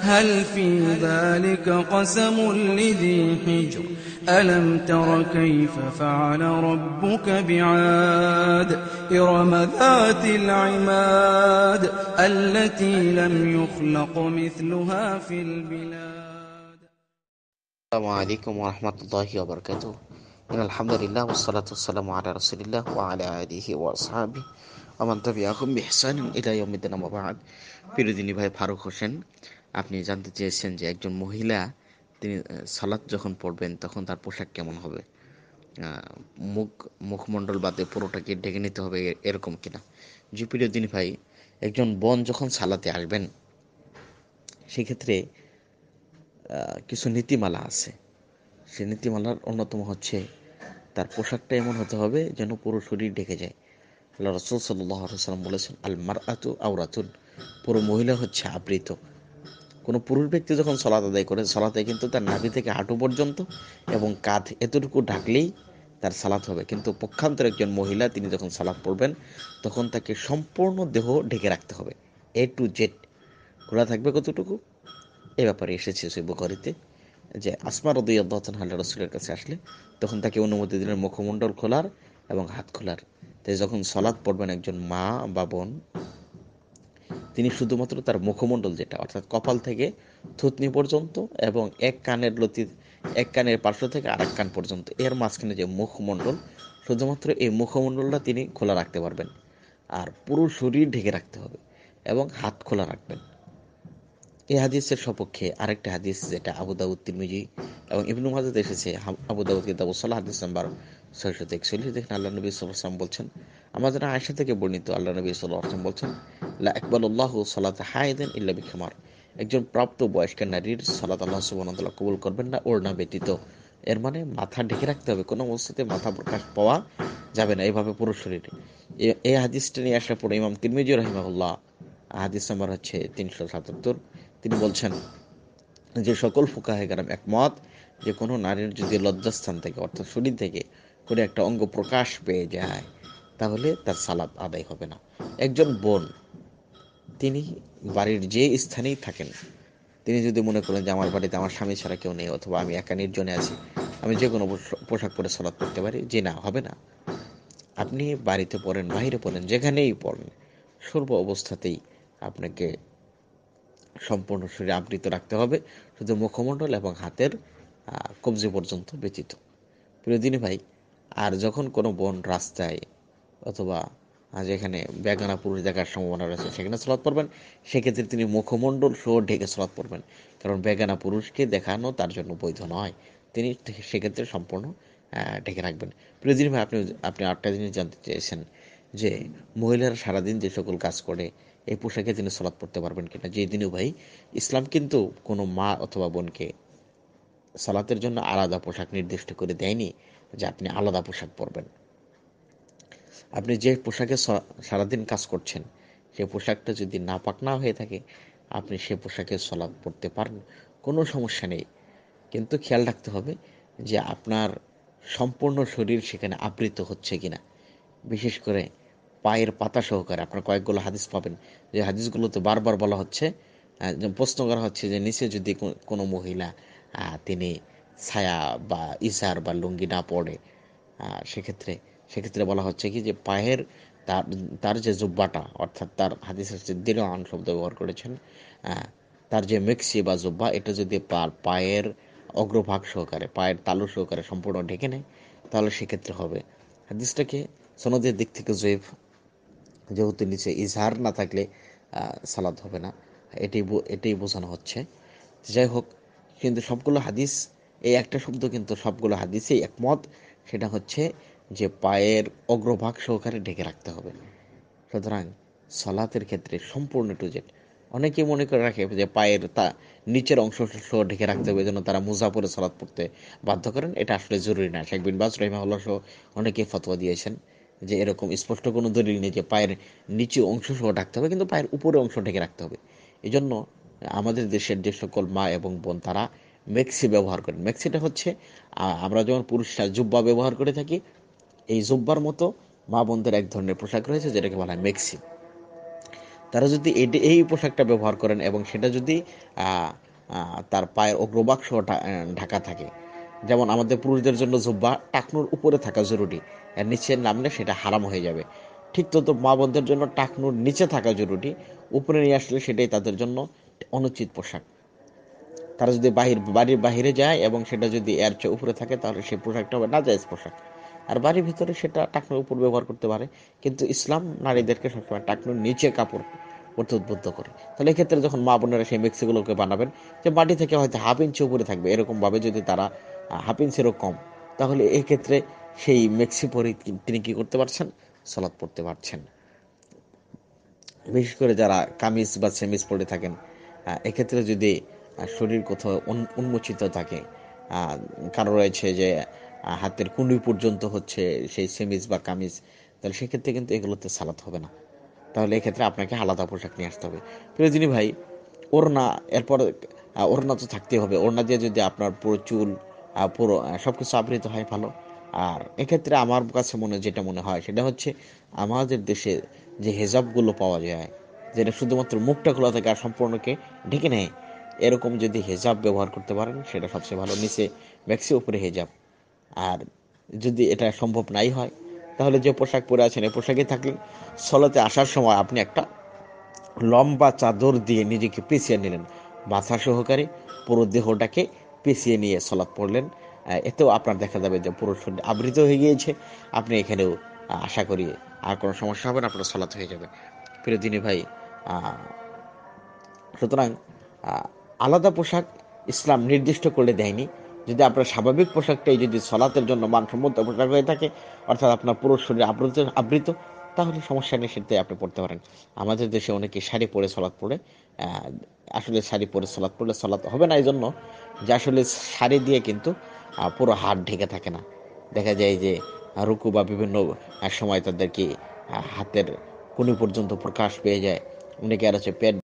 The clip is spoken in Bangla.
هل في ذلك قسم لذي حجر ألم تر كيف فعل ربك بعاد إرم ذات العماد التي لم يخلق مثلها في البلاد السلام عليكم ورحمة الله وبركاته إن الحمد لله والصلاة والسلام على رسول الله وعلى آله وأصحابه ومن تبعهم بإحسان إلى يوم الدين وبعد في দিনী بهاي ফারুক হোসেন আপনি জানতে চেয়েছেন যে একজন মহিলা তিনি সালাত যখন পড়বেন তখন তার পোশাক কেমন হবে মুখ মুখমণ্ডল বাদে পুরোটাকে ডেকে নিতে হবে এরকম কিনা জি দিন ভাই একজন বোন যখন সালাতে আসবেন সেক্ষেত্রে কিছু নীতিমালা আছে সে নীতিমালার অন্যতম হচ্ছে তার পোশাকটা এমন হতে হবে যেন পুরো শরীর ঢেকে যায় আল্লাহ রসুল সাল্লাহ সাল্লাম বলেছেন আল মার আতু আওরাতুন পুরো মহিলা হচ্ছে আবৃত কোনো পুরুষ ব্যক্তি যখন সলাত আদায় করে সলাতে কিন্তু তার নাভি থেকে হাঁটু পর্যন্ত এবং কাঁধ এতটুকু ঢাকলেই তার সালাত হবে কিন্তু পক্ষান্তরে একজন মহিলা তিনি যখন সালাত পড়বেন তখন তাকে সম্পূর্ণ দেহ ঢেকে রাখতে হবে এ টু জেড খোলা থাকবে কতটুকু এ ব্যাপারে এসেছে সেই বুখারিতে যে আসমা রদুই আব্দাহসান হাল্লা রসুলের কাছে আসলে তখন তাকে অনুমতি দিলেন মুখমণ্ডল খোলার এবং হাত খোলার তাই যখন সলাদ পড়বেন একজন মা বা বোন তিনি শুধুমাত্র তার মুখমণ্ডল যেটা অর্থাৎ কপাল থেকে থুতনি পর্যন্ত এবং এক কানের লতি এক কানের পার্শ্ব থেকে আরেক কান পর্যন্ত এর মাঝখানে যে মুখমণ্ডল শুধুমাত্র এই মুখমণ্ডলটা তিনি খোলা রাখতে পারবেন আর পুরো শরীর ঢেকে রাখতে হবে এবং হাত খোলা রাখবেন এ হাদিসের সপক্ষে আরেকটা হাদিস যেটা আবু দাউদ তিরমিজি এবং ইবনু মাজাদ এসেছে আবু কিতাব সাল্লাহ হাদিস নাম্বার ছয়শত একচল্লিশ দেখেন আল্লাহ নবী সাল্লাম বলছেন আমাদের আয়সা থেকে বর্ণিত আল্লাহ নবী সাল্লাম বলছেন লা একজন প্রাপ্ত বয়স্ক নারীর সালাত আল্লাহ সুবাহতাল্লাহ কবুল করবেন না ওর না ব্যতীত এর মানে মাথা ঢেকে রাখতে হবে কোনো অবস্থাতে মাথা প্রকাশ পাওয়া যাবে না এভাবে পুরো শরীরে এই হাদিসটা নিয়ে আসার পরে ইমাম তিরমিজি রহিমাহুল্লাহ হাদিস নম্বর হচ্ছে তিনশো সাতাত্তর তিনি বলছেন যে সকল হয়ে গেলাম একমত যে কোনো নারীর যদি লজ্জাস্থান থেকে অর্থাৎ শরীর থেকে কোনো একটা অঙ্গ প্রকাশ পেয়ে যায় তাহলে তার সালাদ আদায় হবে না একজন বোন তিনি বাড়ির যে স্থানেই থাকেন তিনি যদি মনে করেন যে আমার বাড়িতে আমার স্বামী ছাড়া কেউ নেই অথবা আমি একা নির্জনে আছি আমি যে কোনো পোশাক পরে সলাদ করতে পারি যে না হবে না আপনি বাড়িতে পড়েন বাইরে পড়েন যেখানেই পড়েন সর্ব অবস্থাতেই আপনাকে সম্পূর্ণ শরীরে আবৃত রাখতে হবে শুধু মুখমণ্ডল এবং হাতের কবজি পর্যন্ত ব্যতীত প্রিয় দিনী ভাই আর যখন কোনো বোন রাস্তায় অথবা যেখানে বেগানা পুরুষ দেখার সম্ভাবনা রয়েছে সেখানে সলাৎ পড়বেন সেক্ষেত্রে তিনি মুখমণ্ডল সহ ঢেকে সলাৎ পড়বেন কারণ বেগানা পুরুষকে দেখানো তার জন্য বৈধ নয় তিনি সেক্ষেত্রে সম্পূর্ণ ঢেকে রাখবেন প্রিয়দিন ভাই আপনি আপনি আটটা জিনিস জানতে চেয়েছেন যে মহিলারা সারাদিন যে সকল কাজ করে এই পোশাকে তিনি সলাৎ পড়তে পারবেন কিনা যে দিনও ভাই ইসলাম কিন্তু কোনো মা অথবা বোনকে সালাতের জন্য আলাদা পোশাক নির্দিষ্ট করে দেয়নি যে আপনি আলাদা পোশাক পরবেন আপনি যে পোশাকে সারাদিন কাজ করছেন সে পোশাকটা যদি পাক না হয়ে থাকে আপনি সে পোশাকে সলাপ পড়তে পারেন কোনো সমস্যা নেই কিন্তু খেয়াল রাখতে হবে যে আপনার সম্পূর্ণ শরীর সেখানে আবৃত হচ্ছে কিনা বিশেষ করে পায়ের পাতা সহকারে আপনার কয়েকগুলো হাদিস পাবেন যে হাদিসগুলোতে বারবার বলা হচ্ছে প্রশ্ন করা হচ্ছে যে নিচে যদি কোনো মহিলা তিনি ছায়া বা ইসার বা লুঙ্গি না পড়ে সেক্ষেত্রে সেক্ষেত্রে বলা হচ্ছে কি যে পায়ের তার তার যে জুব্বাটা অর্থাৎ তার হাদিসের হচ্ছে আন শব্দ ব্যবহার করেছেন তার যে মেক্সি বা জুব্বা এটা যদি তার পায়ের অগ্রভাগ সহকারে পায়ের তালু সহকারে সম্পূর্ণ ঢেকে নেয় তাহলে সেক্ষেত্রে হবে হাদিসটাকে সনদের দিক থেকে জৈব যেহেতু নিচে ইজহার না থাকলে সালাদ হবে না এটি এটাই বোঝানো হচ্ছে যাই হোক কিন্তু সবগুলো হাদিস এই একটা শব্দ কিন্তু সবগুলো হাদিসেই একমত সেটা হচ্ছে যে পায়ের অগ্রভাগ সহকারে ঢেকে রাখতে হবে সুতরাং সলাতের ক্ষেত্রে সম্পূর্ণ টুজেট অনেকেই মনে করে রাখে যে পায়ের তা নিচের অংশ সহ ঢেকে রাখতে হবে যেন তারা মোজা পরে সলাৎ পড়তে বাধ্য করেন এটা আসলে জরুরি না শেখ বিনবাস রহিমাউল্লাহ সহ অনেকেই ফতোয়া দিয়েছেন যে এরকম স্পষ্ট কোনো দলিল নেই যে পায়ের নিচে অংশ সহ ঢাকতে হবে কিন্তু পায়ের উপরে অংশ ঢেকে রাখতে হবে এই জন্য আমাদের দেশের যে সকল মা এবং বোন তারা মেক্সি ব্যবহার করেন মেক্সিটা হচ্ছে আমরা যেমন পুরুষরা জুব্বা ব্যবহার করে থাকি এই জোব্বার মতো মা বোনদের এক ধরনের পোশাক রয়েছে যেটাকে বলা হয় মেক্সি তারা যদি এই পোশাকটা ব্যবহার করেন এবং সেটা যদি তার পায়ের অগ্রবাক্স ঢাকা থাকে যেমন আমাদের পুরুষদের জন্য জোব্বা টাকনুর উপরে থাকা জরুরি আর নিচে নামলে সেটা হারাম হয়ে যাবে ঠিক তত মা বোনদের জন্য টাকনুর নিচে থাকা জরুরি উপরে নিয়ে আসলে সেটাই তাদের জন্য অনুচিত পোশাক তারা যদি বাহির বাড়ির বাহিরে যায় এবং সেটা যদি এর চেয়ে উপরে থাকে তাহলে সেই পোশাকটা হবে না যায় পোশাক আর বাড়ির ভিতরে সেটা টাকনুর উপর ব্যবহার করতে পারে কিন্তু ইসলাম নারীদেরকে সবসময় টাকনুর নিচে কাপড় পড়তে উদ্বুদ্ধ করে তাহলে এক্ষেত্রে যখন মা বোনেরা সেই মিক্সিগুলোকে বানাবেন যে মাটি থেকে হয়তো হাফ ইঞ্চি উপরে থাকবে এরকমভাবে যদি তারা হাফ ইঞ্চিরও কম তাহলে এক্ষেত্রে সেই মেক্সি পরে তিনি কী করতে পারছেন সলাদ পড়তে পারছেন বিশেষ করে যারা কামিজ বা সেমিজ পরে থাকেন এক্ষেত্রে যদি শরীর কোথাও উন্মোচিত থাকে কারো রয়েছে যে হাতের কুণ্ডি পর্যন্ত হচ্ছে সেই সেমিজ বা কামিজ তাহলে সেক্ষেত্রে কিন্তু এগুলোতে সালাত হবে না তাহলে এক্ষেত্রে আপনাকে আলাদা পোশাক নিয়ে আসতে হবে প্রয়োজনী ভাই ওড়না এরপর ওড়না তো থাকতে হবে ওড়না দিয়ে যদি আপনার পুরো চুল পুরো সব কিছু আবৃত হয় ভালো আর এক্ষেত্রে আমার কাছে মনে যেটা মনে হয় সেটা হচ্ছে আমাদের দেশে যে হেজাবগুলো পাওয়া যায় যেটা শুধুমাত্র মুখটা খোলা থাকে আর সম্পূর্ণকে ঢেকে নেয় এরকম যদি হেজাব ব্যবহার করতে পারেন সেটা সবচেয়ে ভালো নিচে ম্যাক্সি উপরে হেজাব আর যদি এটা সম্ভব নাই হয় তাহলে যে পোশাক পরে আছেন এই পোশাকে থাকলেন সলাতে আসার সময় আপনি একটা লম্বা চাদর দিয়ে নিজেকে পেঁচিয়ে নিলেন মাথা সহকারে পুরো দেহটাকে পেঁচিয়ে নিয়ে সলাত পড়লেন এতেও আপনার দেখা যাবে যে পুরো শরীর আবৃত হয়ে গিয়েছে আপনি এখানেও আশা করি আর কোনো সমস্যা হবে না আপনার সলাৎ হয়ে যাবে প্রিয়দিনী ভাই সুতরাং আলাদা পোশাক ইসলাম নির্দিষ্ট করে দেয়নি যদি আপনার স্বাভাবিক পোশাকটাই যদি সলাতের জন্য মানসম্মত পোশাক হয়ে থাকে অর্থাৎ আপনার পুরো শরীর আবৃত আবৃত তাহলে সমস্যা নেই সেটাই আপনি পড়তে পারেন আমাদের দেশে অনেকে শাড়ি পরে সলাৎ পরে আসলে শাড়ি পরে সলাৎ পড়লে সলাৎ হবে না এই জন্য যে আসলে শাড়ি দিয়ে কিন্তু পুরো হাত ঢেকে থাকে না দেখা যায় যে রুকু বা বিভিন্ন সময় তাদেরকে হাতের কোনি পর্যন্ত প্রকাশ পেয়ে যায় অনেকে আর হচ্ছে পেট